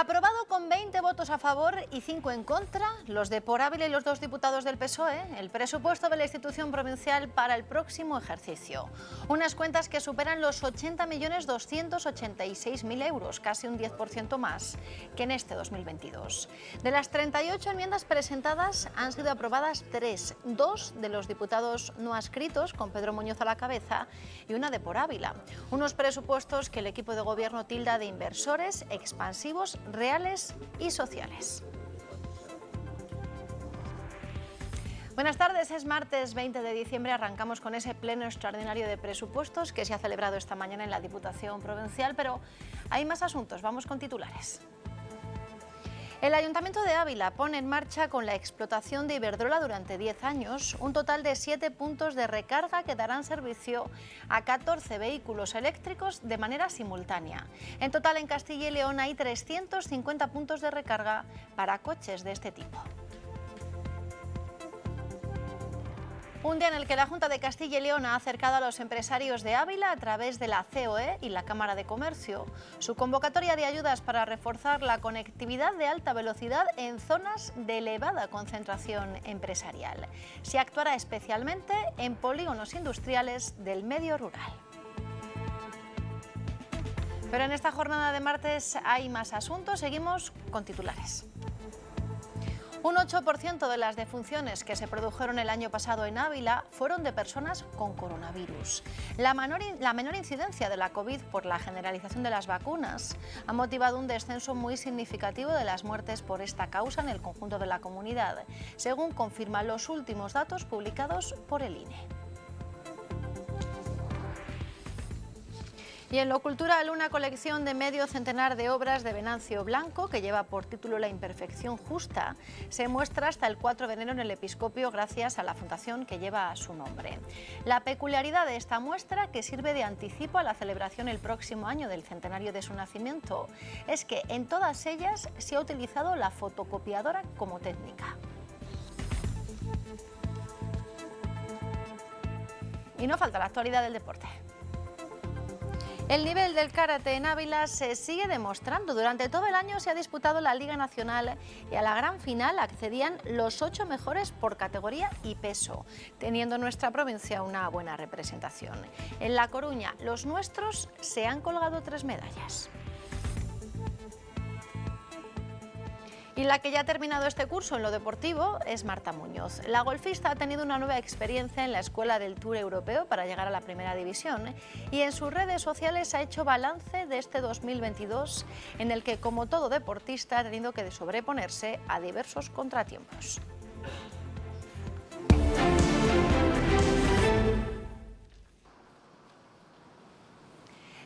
aprobado con 20 votos a favor y 5 en contra, los de Por y los dos diputados del PSOE, el presupuesto de la institución provincial para el próximo ejercicio. Unas cuentas que superan los 80.286.000 euros, casi un 10% más que en este 2022. De las 38 enmiendas presentadas han sido aprobadas 3, Dos de los diputados no adscritos, con Pedro Muñoz a la cabeza, y una de Por Ávila. Unos presupuestos que el equipo de gobierno tilda de inversores, expansivos, reales y sociales. Buenas tardes, es martes 20 de diciembre, arrancamos con ese pleno extraordinario de presupuestos que se ha celebrado esta mañana en la Diputación Provincial, pero hay más asuntos, vamos con titulares. El Ayuntamiento de Ávila pone en marcha con la explotación de Iberdrola durante 10 años un total de 7 puntos de recarga que darán servicio a 14 vehículos eléctricos de manera simultánea. En total en Castilla y León hay 350 puntos de recarga para coches de este tipo. Un día en el que la Junta de Castilla y León ha acercado a los empresarios de Ávila a través de la COE y la Cámara de Comercio su convocatoria de ayudas para reforzar la conectividad de alta velocidad en zonas de elevada concentración empresarial. Se actuará especialmente en polígonos industriales del medio rural. Pero en esta jornada de martes hay más asuntos. Seguimos con titulares. Un 8% de las defunciones que se produjeron el año pasado en Ávila fueron de personas con coronavirus. La menor, incidencia de la COVID por la generalización de las vacunas ha motivado un descenso muy significativo de las muertes por esta causa en el conjunto de la comunidad, según confirman los últimos datos publicados por el INE. Y en lo cultural, una colección de medio centenar de obras de Venancio Blanco, que lleva por título La imperfección justa, se muestra hasta el 4 de enero en el Episcopio gracias a la fundación que lleva su nombre. La peculiaridad de esta muestra, que sirve de anticipo a la celebración el próximo año del centenario de su nacimiento, es que en todas ellas se ha utilizado la fotocopiadora como técnica. Y no falta la actualidad del deporte. El nivel del karate en Ávila se sigue demostrando. Durante todo el año se ha disputado la Liga Nacional y a la gran final accedían los ocho mejores por categoría y peso, teniendo nuestra provincia una buena representación. En La Coruña, los nuestros se han colgado tres medallas. Y la que ya ha terminado este curso en lo deportivo es Marta Muñoz. La golfista ha tenido una nueva experiencia en la escuela del Tour Europeo para llegar a la primera división ¿eh? y en sus redes sociales ha hecho balance de este 2022 en el que, como todo deportista, ha tenido que sobreponerse a diversos contratiempos.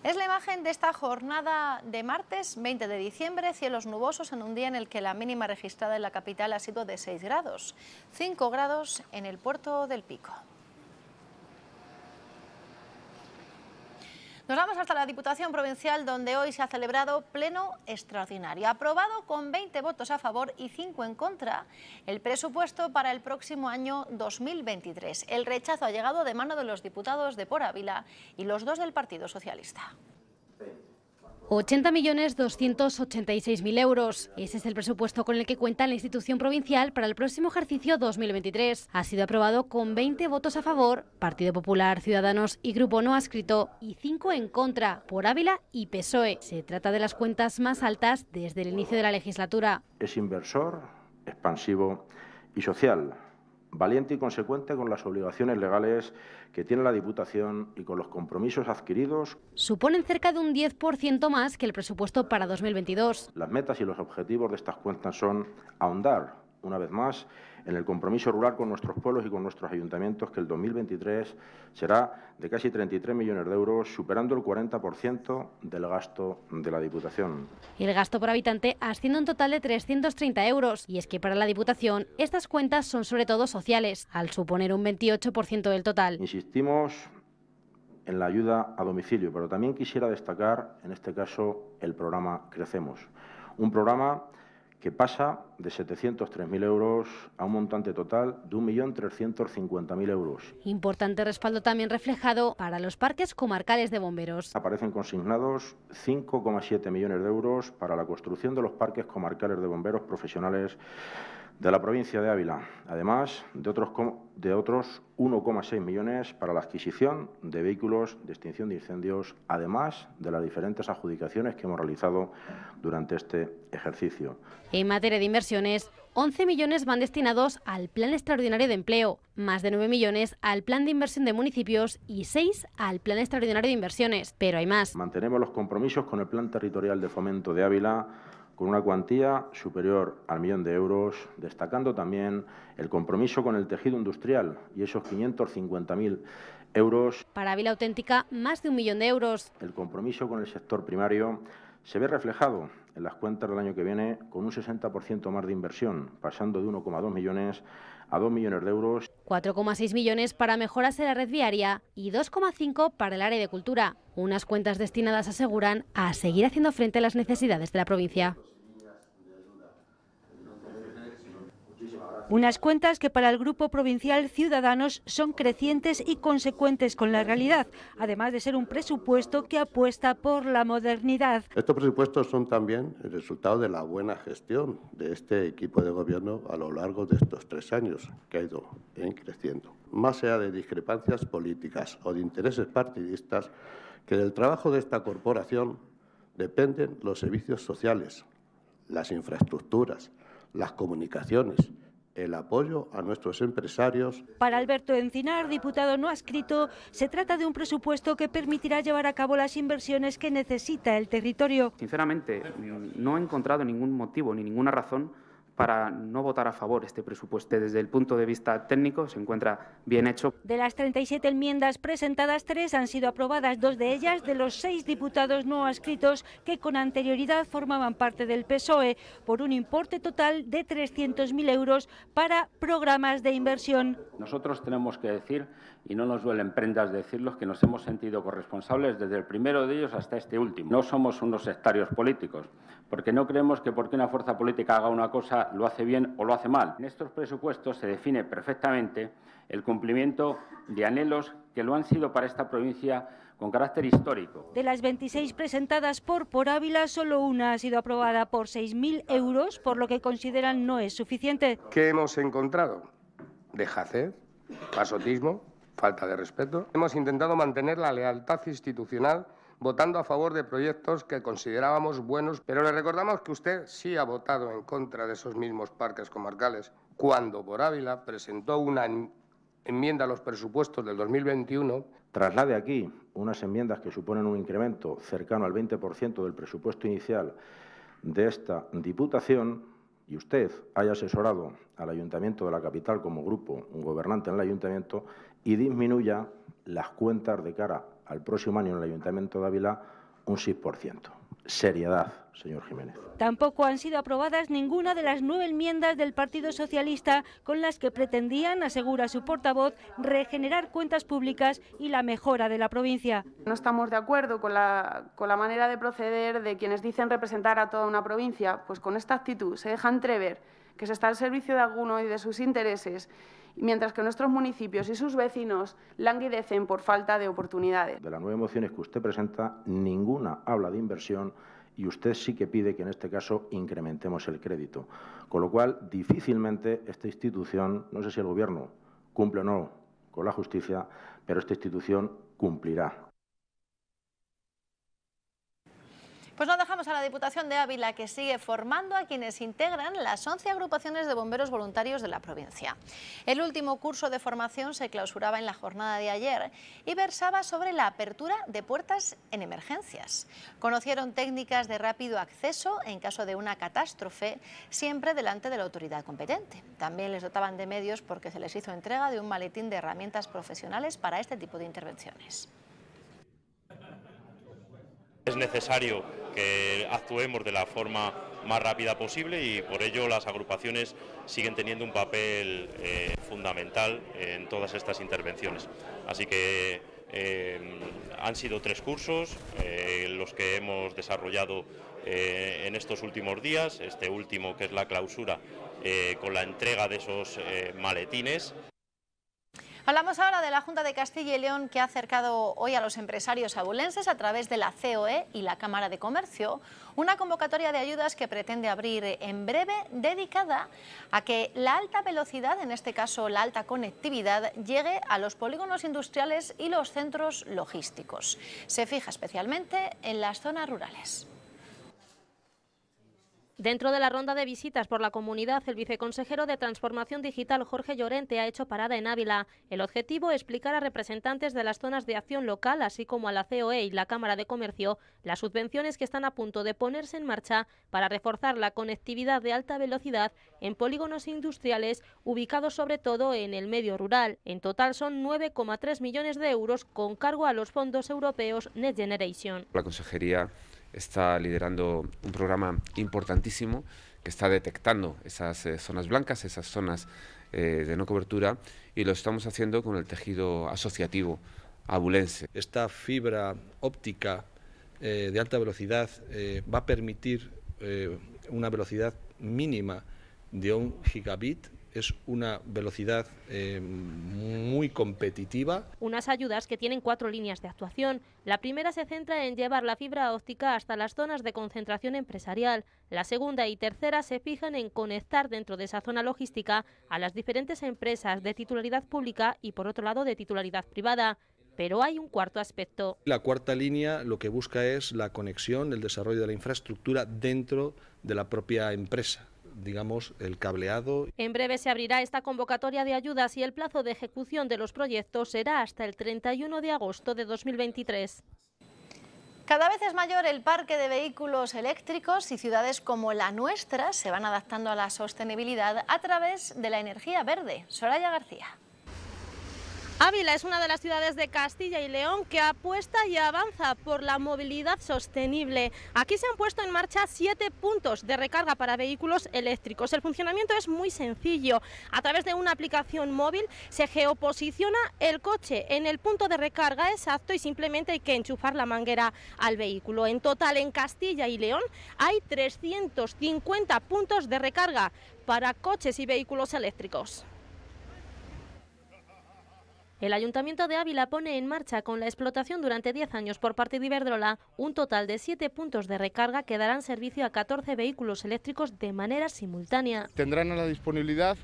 Es la imagen de esta jornada de martes 20 de diciembre, cielos nubosos en un día en el que la mínima registrada en la capital ha sido de 6 grados, 5 grados en el puerto del Pico. Nos vamos hasta la Diputación Provincial, donde hoy se ha celebrado pleno extraordinario. Aprobado con 20 votos a favor y 5 en contra el presupuesto para el próximo año 2023. El rechazo ha llegado de mano de los diputados de Por Ávila y los dos del Partido Socialista. 80.286.000 euros. Ese es el presupuesto con el que cuenta la institución provincial para el próximo ejercicio 2023. Ha sido aprobado con 20 votos a favor, Partido Popular, Ciudadanos y Grupo No Ascrito, y 5 en contra, por Ávila y PSOE. Se trata de las cuentas más altas desde el inicio de la legislatura. Es inversor, expansivo y social valiente y consecuente con las obligaciones legales que tiene la Diputación y con los compromisos adquiridos. Suponen cerca de un 10% más que el presupuesto para 2022. Las metas y los objetivos de estas cuentas son ahondar, una vez más, en el compromiso rural con nuestros pueblos y con nuestros ayuntamientos, que el 2023 será de casi 33 millones de euros, superando el 40% del gasto de la Diputación. El gasto por habitante asciende a un total de 330 euros, y es que para la Diputación estas cuentas son sobre todo sociales, al suponer un 28% del total. Insistimos en la ayuda a domicilio, pero también quisiera destacar, en este caso, el programa Crecemos, un programa que pasa de 703.000 euros a un montante total de 1.350.000 euros. Importante respaldo también reflejado para los parques comarcales de bomberos. Aparecen consignados 5,7 millones de euros para la construcción de los parques comarcales de bomberos profesionales de la provincia de Ávila, además de otros, de otros 1,6 millones para la adquisición de vehículos de extinción de incendios, además de las diferentes adjudicaciones que hemos realizado durante este ejercicio. En materia de inversiones, 11 millones van destinados al Plan Extraordinario de Empleo, más de 9 millones al Plan de Inversión de Municipios y 6 al Plan Extraordinario de Inversiones, pero hay más. Mantenemos los compromisos con el Plan Territorial de Fomento de Ávila con una cuantía superior al millón de euros, destacando también el compromiso con el tejido industrial y esos 550.000 euros. Para Vila Auténtica, más de un millón de euros. El compromiso con el sector primario se ve reflejado en las cuentas del año que viene con un 60% más de inversión, pasando de 1,2 millones a 2 millones de euros. 4,6 millones para mejoras en la red viaria y 2,5 para el área de cultura. Unas cuentas destinadas, aseguran, a seguir haciendo frente a las necesidades de la provincia. Unas cuentas que para el Grupo Provincial Ciudadanos son crecientes y consecuentes con la realidad, además de ser un presupuesto que apuesta por la modernidad. Estos presupuestos son también el resultado de la buena gestión de este equipo de gobierno a lo largo de estos tres años, que ha ido en eh, creciendo. Más sea de discrepancias políticas o de intereses partidistas, que del trabajo de esta corporación dependen los servicios sociales, las infraestructuras, las comunicaciones, el apoyo a nuestros empresarios. Para Alberto Encinar, diputado no adscrito, se trata de un presupuesto que permitirá llevar a cabo las inversiones que necesita el territorio. Sinceramente, no he encontrado ningún motivo ni ninguna razón para no votar a favor este presupuesto. Desde el punto de vista técnico se encuentra bien hecho. De las 37 enmiendas presentadas, tres han sido aprobadas, dos de ellas de los seis diputados no adscritos que con anterioridad formaban parte del PSOE, por un importe total de 300.000 euros para programas de inversión. Nosotros tenemos que decir, y no nos duelen prendas decirlo, que nos hemos sentido corresponsables desde el primero de ellos hasta este último. No somos unos sectarios políticos porque no creemos que porque una fuerza política haga una cosa lo hace bien o lo hace mal. En estos presupuestos se define perfectamente el cumplimiento de anhelos que lo han sido para esta provincia con carácter histórico. De las 26 presentadas por Por Ávila, solo una ha sido aprobada por 6.000 euros, por lo que consideran no es suficiente. ¿Qué hemos encontrado? Dejacer, pasotismo, falta de respeto. Hemos intentado mantener la lealtad institucional votando a favor de proyectos que considerábamos buenos, pero le recordamos que usted sí ha votado en contra de esos mismos parques comarcales cuando por Ávila presentó una enmienda a los presupuestos del 2021. Traslade aquí unas enmiendas que suponen un incremento cercano al 20% del presupuesto inicial de esta Diputación y usted haya asesorado al Ayuntamiento de la capital como grupo gobernante en el Ayuntamiento y disminuya las cuentas de cara al próximo año en el Ayuntamiento de Ávila un 6%. Seriedad, señor Jiménez. Tampoco han sido aprobadas ninguna de las nueve enmiendas del Partido Socialista con las que pretendían, asegura su portavoz, regenerar cuentas públicas y la mejora de la provincia. No estamos de acuerdo con la, con la manera de proceder de quienes dicen representar a toda una provincia. Pues con esta actitud se deja entrever que se está al servicio de alguno y de sus intereses, mientras que nuestros municipios y sus vecinos languidecen por falta de oportunidades. De las nueve mociones que usted presenta, ninguna habla de inversión y usted sí que pide que en este caso incrementemos el crédito. Con lo cual, difícilmente esta institución, no sé si el Gobierno cumple o no con la justicia, pero esta institución cumplirá Pues nos dejamos a la Diputación de Ávila que sigue formando a quienes integran las 11 agrupaciones de bomberos voluntarios de la provincia. El último curso de formación se clausuraba en la jornada de ayer y versaba sobre la apertura de puertas en emergencias. Conocieron técnicas de rápido acceso en caso de una catástrofe, siempre delante de la autoridad competente. También les dotaban de medios porque se les hizo entrega de un maletín de herramientas profesionales para este tipo de intervenciones es necesario que actuemos de la forma más rápida posible y por ello las agrupaciones siguen teniendo un papel eh, fundamental en todas estas intervenciones. Así que eh, han sido tres cursos eh, los que hemos desarrollado en estos últimos días, este último que es la clausura con la entrega de esos maletines. Hablamos ahora de la Junta de Castilla y León que ha acercado hoy a los empresarios abulenses a través de la COE y la Cámara de Comercio una convocatoria de ayudas que pretende abrir en breve dedicada a que la alta velocidad, en este caso la alta conectividad, llegue a los polígonos industriales y los centros logísticos. Se fija especialmente en las zonas rurales. Dentro de la ronda de visitas por la comunidad, el viceconsejero de Transformación Digital Jorge Llorente ha hecho parada en Ávila. El objetivo es explicar a representantes de las zonas de acción local, así como a la COE y la Cámara de Comercio, las subvenciones que están a punto de ponerse en marcha para reforzar la conectividad de alta velocidad en polígonos industriales ubicados sobre todo en el medio rural. En total son 9,3 millones de euros con cargo a los fondos europeos Next Generation. La consejería está liderando un programa importantísimo que está detectando esas eh, zonas blancas, esas zonas eh, de no cobertura, y lo estamos haciendo con el tejido asociativo abulense. Esta fibra óptica eh, de alta velocidad va a permitir una velocidad mínima de un gigabit es una velocidad eh, muy competitiva. Unas ayudas que tienen cuatro líneas de actuación. La primera se centra en llevar la fibra óptica hasta las zonas de concentración empresarial. La segunda y tercera se fijan en conectar dentro de esa zona logística a las diferentes empresas de titularidad pública y por otro lado de titularidad privada pero hay un cuarto aspecto. La cuarta línea lo que busca es la conexión, el desarrollo de la infraestructura dentro de la propia empresa digamos, el cableado. En breve se abrirá esta convocatoria de ayudas y el plazo de ejecución de los proyectos será hasta el 31 de agosto de 2023. Cada vez es mayor el parque de vehículos eléctricos y ciudades como la nuestra se van adaptando a la sostenibilidad a través de la energía verde. Soraya García. Ávila es una de las ciudades de Castilla y León que apuesta y avanza por la movilidad sostenible. Aquí se han puesto en marcha siete puntos de recarga para vehículos eléctricos. El funcionamiento es muy sencillo. A través de una aplicación móvil se geoposiciona el coche en el punto de recarga exacto y simplemente hay que enchufar la manguera al vehículo. En total en Castilla y León hay 350 puntos de recarga para coches y vehículos eléctricos. El Ayuntamiento de Ávila pone en marcha con la explotación durante 10 años por parte de Iberdrola un total de 7 puntos de recarga que darán servicio a 14 vehículos eléctricos de manera simultánea. Tendrán a la disponibilidad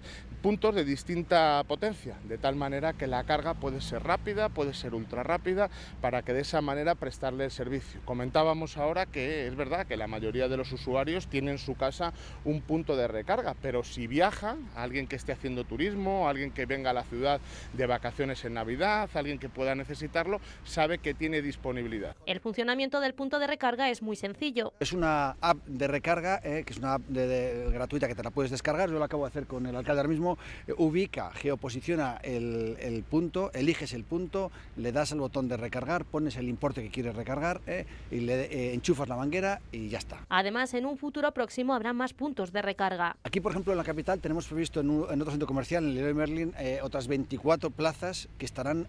puntos de distinta potencia, de tal manera que la carga puede ser rápida, puede ser ultra rápida, para que de esa manera prestarle el servicio. Comentábamos ahora que es verdad que la mayoría de los usuarios tienen en su casa un punto de recarga, pero si viaja, alguien que esté haciendo turismo, alguien que venga a la ciudad de vacaciones en Navidad, alguien que pueda necesitarlo, sabe que tiene disponibilidad. El funcionamiento del punto de recarga es muy sencillo. Es una app de recarga, eh, que es una app gratuita que te la puedes descargar, yo la acabo de hacer con el alcalde mismo, ubica, geoposiciona el, el punto, eliges el punto, le das al botón de recargar, pones el importe que quieres recargar eh, y le eh, enchufas la manguera y ya está. Además, en un futuro próximo habrá más puntos de recarga. Aquí, por ejemplo, en la capital tenemos previsto en, otro centro comercial, en el Leroy Merlin, eh, otras 24 plazas que estarán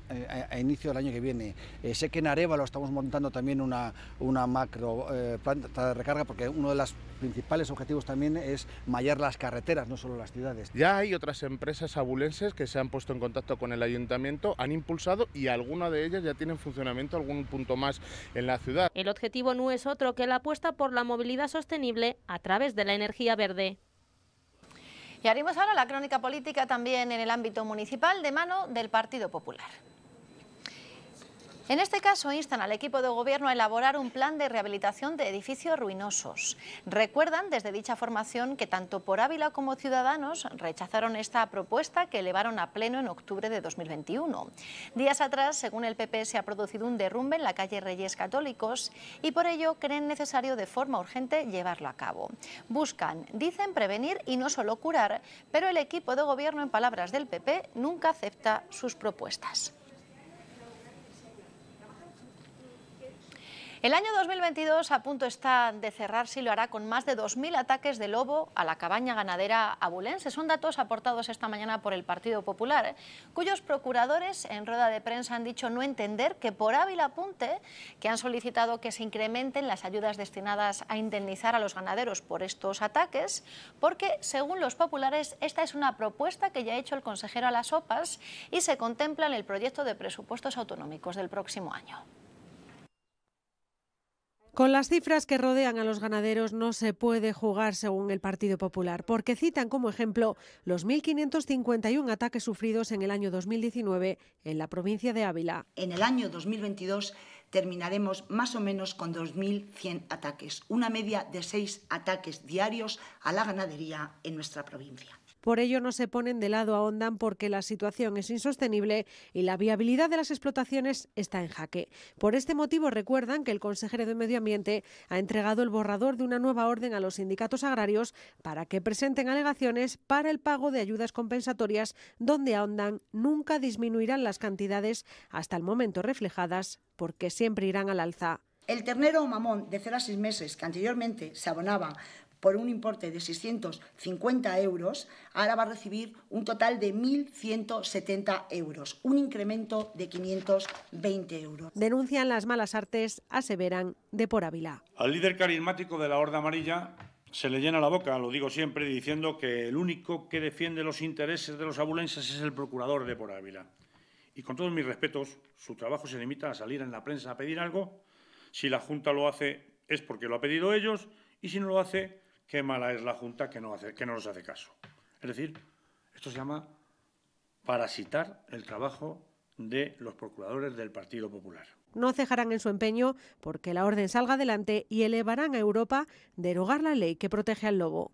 a, inicio del año que viene. sé que en Arevalo estamos montando también una, una macro planta de recarga porque uno de las principales objetivos también es mallar las carreteras, no solo las ciudades. Ya hay otras empresas abulenses que se han puesto en contacto con el ayuntamiento, han impulsado y alguna de ellas ya tiene en funcionamiento algún punto más en la ciudad. El objetivo no es otro que la apuesta por la movilidad sostenible a través de la energía verde. Y haremos ahora la crónica política también en el ámbito municipal de mano del Partido Popular. En este caso, instan al equipo de gobierno a elaborar un plan de rehabilitación de edificios ruinosos. Recuerdan desde dicha formación que tanto por Ávila como Ciudadanos rechazaron esta propuesta que elevaron a pleno en octubre de 2021. Días atrás, según el PP, se ha producido un derrumbe en la calle Reyes Católicos y por ello creen necesario de forma urgente llevarlo a cabo. Buscan, dicen, prevenir y no solo curar, pero el equipo de gobierno, en palabras del PP, nunca acepta sus propuestas. El año 2022 a punto está de cerrar si lo hará con más de 2.000 ataques de lobo a la cabaña ganadera abulense. Son datos aportados esta mañana por el Partido Popular, ¿eh? cuyos procuradores en rueda de prensa han dicho no entender que por hábil apunte que han solicitado que se incrementen las ayudas destinadas a indemnizar a los ganaderos por estos ataques, porque según los populares esta es una propuesta que ya ha hecho el consejero a las OPAS y se contempla en el proyecto de presupuestos autonómicos del próximo año. Con las cifras que rodean a los ganaderos no se puede jugar según el Partido Popular, porque citan como ejemplo los 1.551 ataques sufridos en el año 2019 en la provincia de Ávila. En el año 2022 terminaremos más o menos con 2.100 ataques, una media de seis ataques diarios a la ganadería en nuestra provincia. Por ello no se ponen de lado a Ondan porque la situación es insostenible y la viabilidad de las explotaciones está en jaque. Por este motivo recuerdan que el consejero de Medio Ambiente ha entregado el borrador de una nueva orden a los sindicatos agrarios para que presenten alegaciones para el pago de ayudas compensatorias donde a Ondan nunca disminuirán las cantidades hasta el momento reflejadas porque siempre irán al alza. El ternero o mamón de 0 a 6 meses, que anteriormente se abonaba por un importe de 650 euros, ahora va a recibir un total de 1.170 euros, un incremento de 520 euros. Denuncian las malas artes, aseveran, de por Ávila. Al líder carismático de la Horda Amarilla se le llena la boca, lo digo siempre, diciendo que el único que defiende los intereses de los abulenses es el procurador de por Ávila. Y con todos mis respetos, su trabajo se limita a salir en la prensa a pedir algo. Si la Junta lo hace es porque lo ha pedido ellos y si no lo hace qué mala es la Junta que no, nos hace caso. Es decir, esto se llama parasitar el trabajo de los procuradores del Partido Popular. No cejarán en su empeño porque la orden salga adelante y elevarán a Europa derogar la ley que protege al lobo.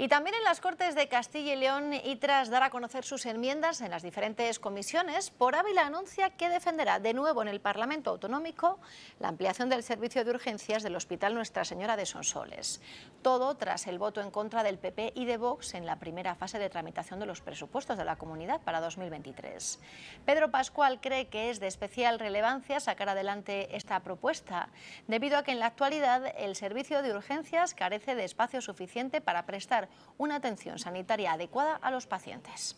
Y también en las Cortes de Castilla y León, y tras dar a conocer sus enmiendas en las diferentes comisiones, por Ávila anuncia que defenderá de nuevo en el Parlamento Autonómico la ampliación del servicio de urgencias del Hospital Nuestra Señora de Sonsoles. Todo tras el voto en contra del PP y de Vox en la primera fase de tramitación de los presupuestos de la comunidad para 2023. Pedro Pascual cree que es de especial relevancia sacar adelante esta propuesta, debido a que en la actualidad el servicio de urgencias carece de espacio suficiente para prestar una atención sanitaria adecuada a los pacientes.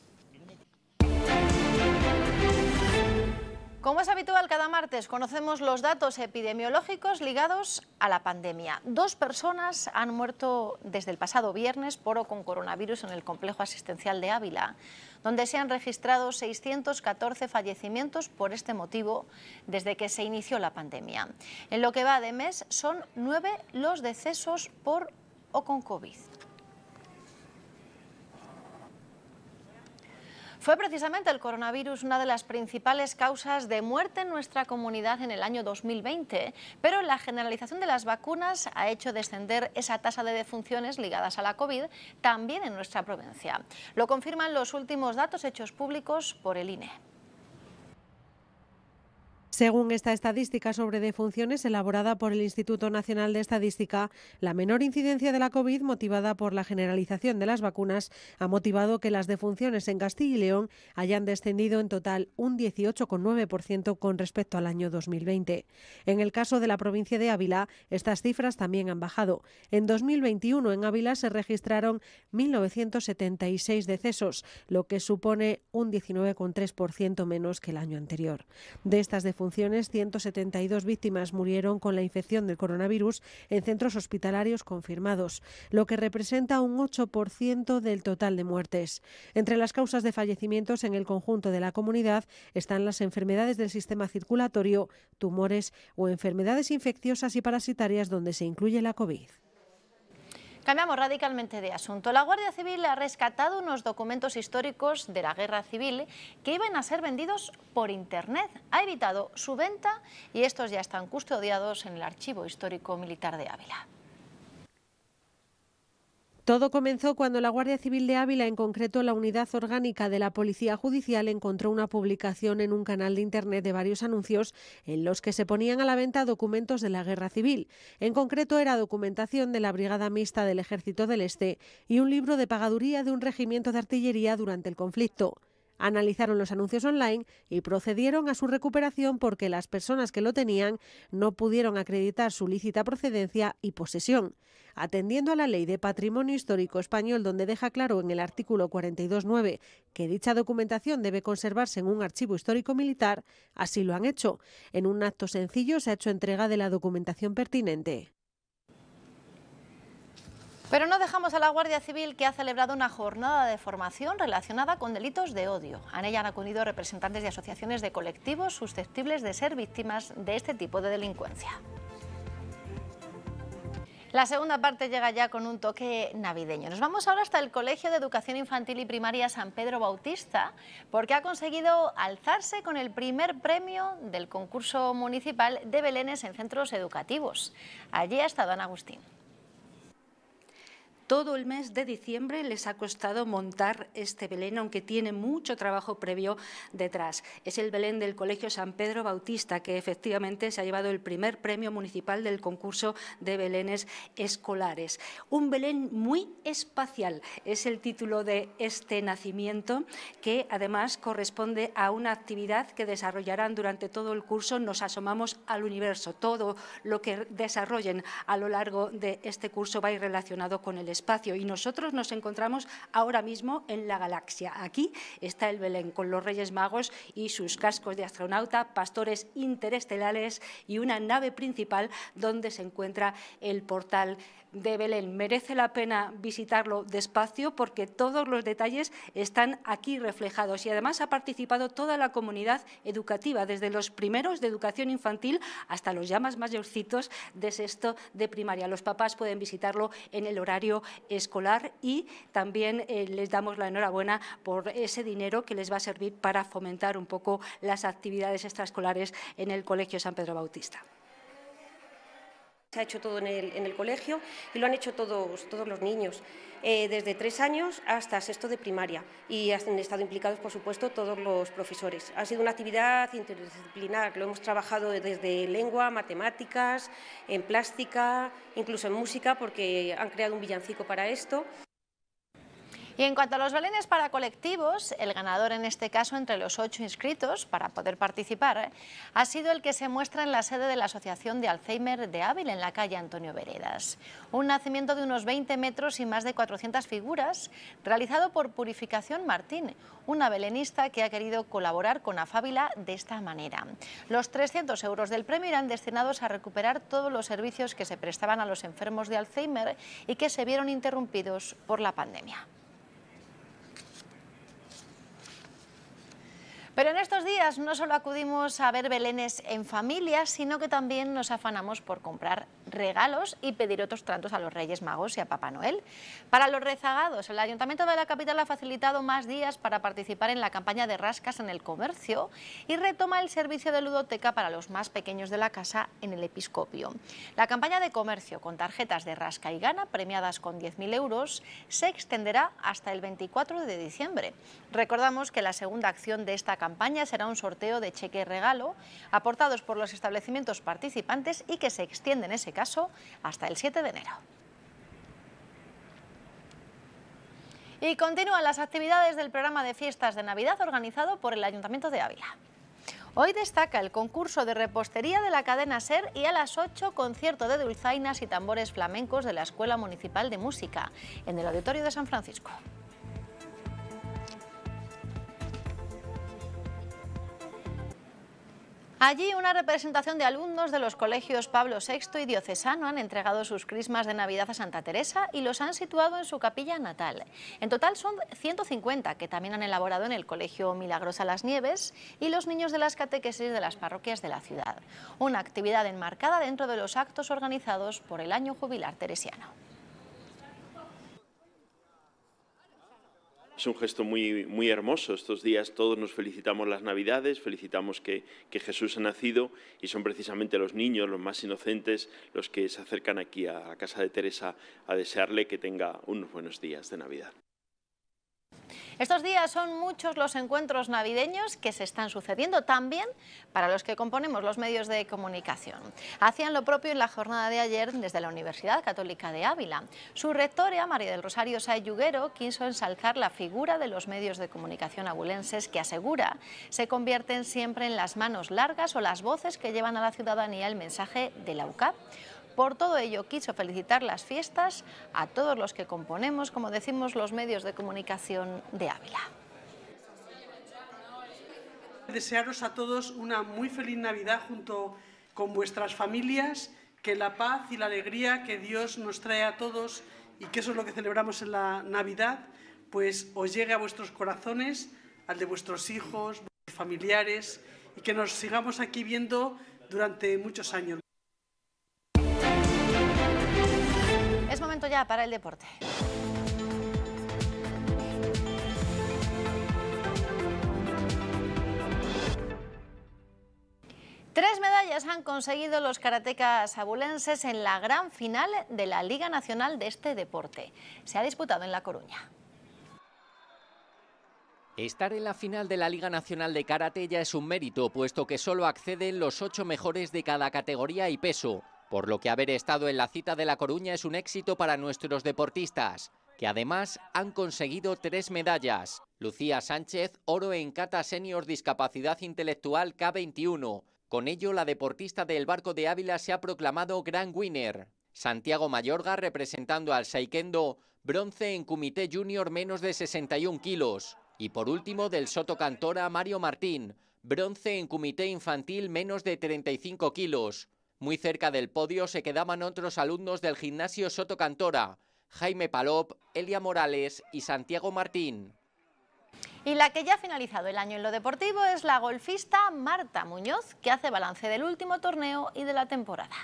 Como es habitual cada martes, conocemos los datos epidemiológicos ligados a la pandemia. Dos personas han muerto desde el pasado viernes por o con coronavirus en el complejo asistencial de Ávila, donde se han registrado 614 fallecimientos por este motivo desde que se inició la pandemia. En lo que va de mes, son nueve los decesos por o con COVID. Fue precisamente el coronavirus una de las principales causas de muerte en nuestra comunidad en el año 2020, pero la generalización de las vacunas ha hecho descender esa tasa de defunciones ligadas a la COVID también en nuestra provincia. Lo confirman los últimos datos hechos públicos por el INE. Según esta estadística sobre defunciones elaborada por el Instituto Nacional de Estadística, la menor incidencia de la COVID motivada por la generalización de las vacunas ha motivado que las defunciones en Castilla y León hayan descendido en total un 18,9% con respecto al año 2020. En el caso de la provincia de Ávila, estas cifras también han bajado. En 2021 en Ávila se registraron 1.976 decesos, lo que supone un 19,3% menos que el año anterior. De estas funciones, 172 víctimas murieron con la infección del coronavirus en centros hospitalarios confirmados, lo que representa un 8% del total de muertes. Entre las causas de fallecimientos en el conjunto de la comunidad están las enfermedades del sistema circulatorio, tumores o enfermedades infecciosas y parasitarias donde se incluye la COVID. Cambiamos radicalmente de asunto. La Guardia Civil ha rescatado unos documentos históricos de la Guerra Civil que iban a ser vendidos por Internet. Ha evitado su venta y estos ya están custodiados en el Archivo Histórico Militar de Ávila. Todo comenzó cuando la Guardia Civil de Ávila, en concreto la unidad orgánica de la Policía Judicial, encontró una publicación en un canal de Internet de varios anuncios en los que se ponían a la venta documentos de la Guerra Civil. En concreto era documentación de la Brigada Mixta del Ejército del Este y un libro de pagaduría de un regimiento de artillería durante el conflicto analizaron los anuncios online y procedieron a su recuperación porque las personas que lo tenían no pudieron acreditar su lícita procedencia y posesión. Atendiendo a la ley de patrimonio histórico español, donde deja claro en el artículo 42.9 que dicha documentación debe conservarse en un archivo histórico militar, así lo han hecho. En un acto sencillo se ha hecho entrega de la documentación pertinente. Pero no dejamos a la Guardia Civil que ha celebrado una jornada de formación relacionada con delitos de odio. A ella han acudido representantes de asociaciones de colectivos susceptibles de ser víctimas de este tipo de delincuencia. La segunda parte llega ya con un toque navideño. Nos vamos ahora hasta el Colegio de Educación Infantil y Primaria San Pedro Bautista, porque ha conseguido alzarse con el primer premio del concurso municipal de Belenes en centros educativos. Allí ha estado Agustín. Todo el mes de diciembre les ha costado montar este Belén, aunque tiene mucho trabajo previo detrás. Es el Belén del Colegio San Pedro Bautista, que efectivamente se ha llevado el primer premio municipal del concurso de Belenes escolares. Un Belén muy espacial es el título de este nacimiento, que además corresponde a una actividad que desarrollarán durante todo el curso. Nos asomamos al universo. Todo lo que desarrollen a lo largo de este curso va a ir relacionado con el y nosotros nos encontramos ahora mismo en la galaxia. Aquí está el Belén con los Reyes Magos y sus cascos de astronauta, pastores interestelares y una nave principal donde se encuentra el portal de Belén. Merece la pena visitarlo despacio porque todos los detalles están aquí reflejados y además ha participado toda la comunidad educativa, desde los primeros de educación infantil hasta los ya más mayorcitos de sexto de primaria. Los papás pueden visitarlo en el horario escolar y también eh, les damos la enhorabuena por ese dinero que les va a servir para fomentar un poco las actividades extraescolares en el Colegio San Pedro Bautista. Se ha hecho todo en el, colegio y lo han hecho todos, todos los niños, eh, desde tres años hasta sexto de primaria. Y han estado implicados, por supuesto, todos los profesores. Ha sido una actividad interdisciplinar, lo hemos trabajado desde lengua, matemáticas, en plástica, incluso en música, porque han creado un villancico para esto. Y en cuanto a los balenes para colectivos, el ganador en este caso entre los ocho inscritos para poder participar ¿eh? ha sido el que se muestra en la sede de la Asociación de Alzheimer de Ávila en la calle Antonio Veredas. Un nacimiento de unos 20 metros y más de 400 figuras realizado por Purificación Martín, una belenista que ha querido colaborar con Afávila de esta manera. Los 300 euros del premio irán destinados a recuperar todos los servicios que se prestaban a los enfermos de Alzheimer y que se vieron interrumpidos por la pandemia. Pero en estos días no solo acudimos a ver belenes en familia, sino que también nos afanamos por comprar regalos y pedir otros tratos a los Reyes Magos y a Papá Noel. Para los rezagados, el Ayuntamiento de la Capital ha facilitado más días para participar en la campaña de rascas en el comercio y retoma el servicio de ludoteca para los más pequeños de la casa en el episcopio. La campaña de comercio con tarjetas de rasca y gana premiadas con 10.000 euros se extenderá hasta el 24 de diciembre. Recordamos que la segunda acción de esta campaña será un sorteo de cheque regalo aportados por los establecimientos participantes y que se extiende en ese caso hasta el 7 de enero. Y continúan las actividades del programa de fiestas de Navidad organizado por el Ayuntamiento de Ávila. Hoy destaca el concurso de repostería de la cadena SER y a las 8 concierto de dulzainas y tambores flamencos de la Escuela Municipal de Música en el Auditorio de San Francisco. Allí una representación de alumnos de los colegios Pablo VI y Diocesano han entregado sus crismas de Navidad a Santa Teresa y los han situado en su capilla natal. En total son 150 que también han elaborado en el Colegio Milagrosa Las Nieves y los niños de las catequesis de las parroquias de la ciudad. Una actividad enmarcada dentro de los actos organizados por el Año Jubilar Teresiano. es un gesto muy, muy hermoso. Estos días todos nos felicitamos las Navidades, felicitamos que, que, Jesús ha nacido y son precisamente los niños, los más inocentes, los que se acercan aquí a la casa de Teresa a desearle que tenga unos buenos días de Navidad. Estos días son muchos los encuentros navideños que se están sucediendo también para los que componemos los medios de comunicación. Hacían lo propio en la jornada de ayer desde la Universidad Católica de Ávila. Su rectora, María del Rosario Sayuguero, quiso ensalzar la figura de los medios de comunicación abulenses que asegura se convierten siempre en las manos largas o las voces que llevan a la ciudadanía el mensaje de la UCAP. Por todo ello, quiso felicitar las fiestas a todos los que componemos, como decimos, los medios de comunicación de Ávila. Desearos a todos una muy feliz Navidad junto con vuestras familias, que la paz y la alegría que Dios nos trae a todos y que eso es lo que celebramos en la Navidad, pues os llegue a vuestros corazones, al de vuestros hijos, vuestros familiares y que nos sigamos aquí viendo durante muchos años. para el deporte. Tres medallas han conseguido los karatecas abulenses en la gran final de la Liga Nacional de este deporte. Se ha disputado en La Coruña. Estar en la final de la Liga Nacional de Karate ya es un mérito, puesto que solo acceden los ocho mejores de cada categoría y peso por lo que haber estado en la cita de La Coruña es un éxito para nuestros deportistas, que además han conseguido tres medallas. Lucía Sánchez, oro en Cata Senior Discapacidad Intelectual K21. Con ello, la deportista del Barco de Ávila se ha proclamado gran winner. Santiago Mayorga, representando al Saikendo, bronce en Comité Junior menos de 61 kilos. Y por último, del Soto Cantora Mario Martín, bronce en Comité Infantil menos de 35 kilos. Muy cerca del podio se quedaban otros alumnos del gimnasio Soto Cantora, Jaime Palop, Elia Morales y Santiago Martín. Y la que ya ha finalizado el año en lo deportivo es la golfista Marta Muñoz, que hace balance del último torneo y de la temporada.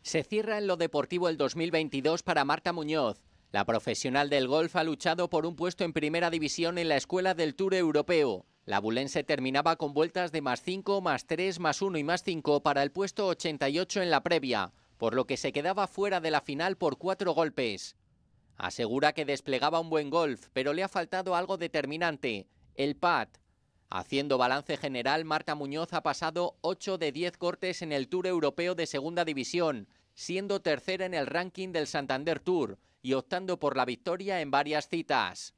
Se cierra en lo deportivo el 2022 para Marta Muñoz. La profesional del golf ha luchado por un puesto en primera división en la escuela del Tour Europeo. La Bulense terminaba con vueltas de más 5, más 3, más 1 y más 5 para el puesto 88 en la previa, por lo que se quedaba fuera de la final por cuatro golpes. Asegura que desplegaba un buen golf, pero le ha faltado algo determinante, el pad. Haciendo balance general, Marta Muñoz ha pasado 8 de 10 cortes en el Tour Europeo de Segunda División, siendo tercera en el ranking del Santander Tour y optando por la victoria en varias citas.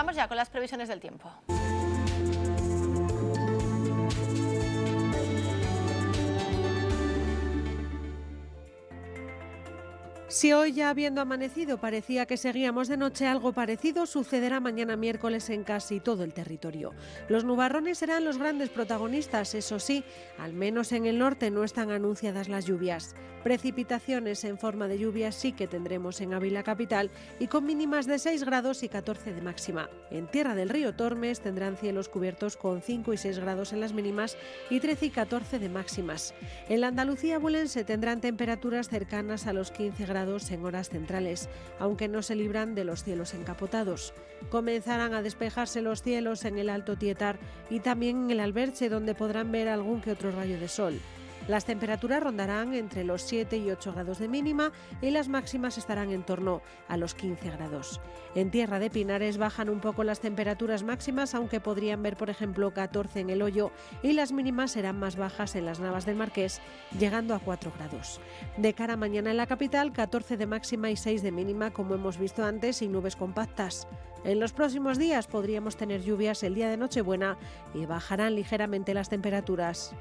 Vamos ya con las previsiones del tiempo. Si hoy ya habiendo amanecido parecía que seguíamos de noche, algo parecido sucederá mañana miércoles en casi todo el territorio. Los nubarrones serán los grandes protagonistas, eso sí, al menos en el norte no están anunciadas las lluvias. Precipitaciones en forma de lluvia sí que tendremos en Ávila Capital y con mínimas de 6 grados y 14 de máxima. En Tierra del Río Tormes tendrán cielos cubiertos con 5 y 6 grados en las mínimas y 13 y 14 de máximas. En la Andalucía bulense tendrán temperaturas cercanas a los 15 grados en horas centrales, aunque no se libran de los cielos encapotados. Comenzarán a despejarse los cielos en el Alto Tietar y también en el Alberche donde podrán ver algún que otro rayo de sol. Las temperaturas rondarán entre los 7 y 8 grados de mínima y las máximas estarán en torno a los 15 grados. En Tierra de Pinares bajan un poco las temperaturas máximas, aunque podrían ver, por ejemplo, 14 en el hoyo y las mínimas serán más bajas en las Navas del Marqués, llegando a 4 grados. De cara a mañana en la capital, 14 de máxima y 6 de mínima, como hemos visto antes, y nubes compactas. En los próximos días podríamos tener lluvias el día de Nochebuena y bajarán ligeramente las temperaturas.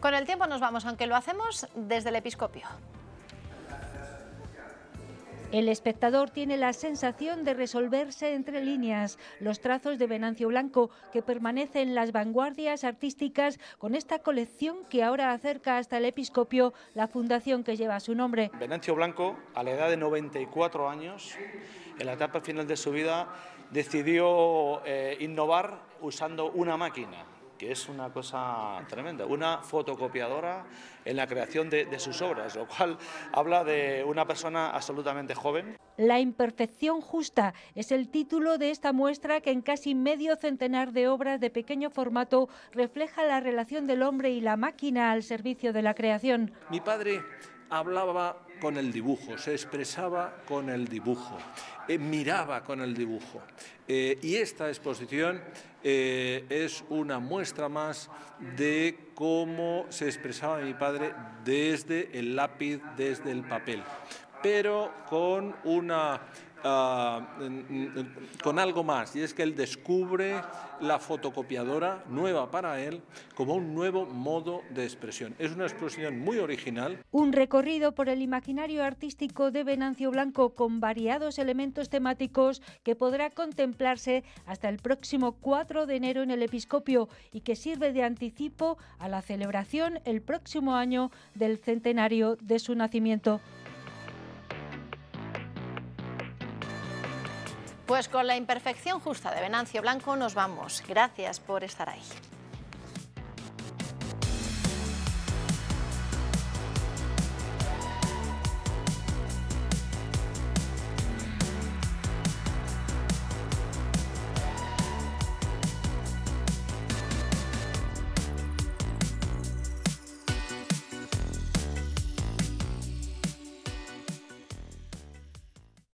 Con el tiempo nos vamos, aunque lo hacemos desde el episcopio. El espectador tiene la sensación de resolverse entre líneas los trazos de Venancio Blanco, que permanece en las vanguardias artísticas con esta colección que ahora acerca hasta el episcopio la fundación que lleva su nombre. Venancio Blanco, a la edad de 94 años, en la etapa final de su vida, decidió eh, innovar usando una máquina, que es una cosa tremenda, una fotocopiadora en la creación de, sus obras, lo cual habla de una persona absolutamente joven. La imperfección justa es el título de esta muestra que en casi medio centenar de obras de pequeño formato refleja la relación del hombre y la máquina al servicio de la creación. Mi padre hablaba con el dibujo, se expresaba con el dibujo, eh, miraba con el dibujo. Eh, y esta exposición eh, es una muestra más de cómo se expresaba mi padre desde el lápiz, desde el papel, pero con una Ah, con algo más, y es que él descubre la fotocopiadora nueva para él como un nuevo modo de expresión. Es una expresión muy original. Un recorrido por el imaginario artístico de Venancio Blanco con variados elementos temáticos que podrá contemplarse hasta el próximo 4 de enero en el episcopio y que sirve de anticipo a la celebración el próximo año del centenario de su nacimiento. Pues con la imperfección justa de Venancio Blanco nos vamos. Gracias por estar ahí.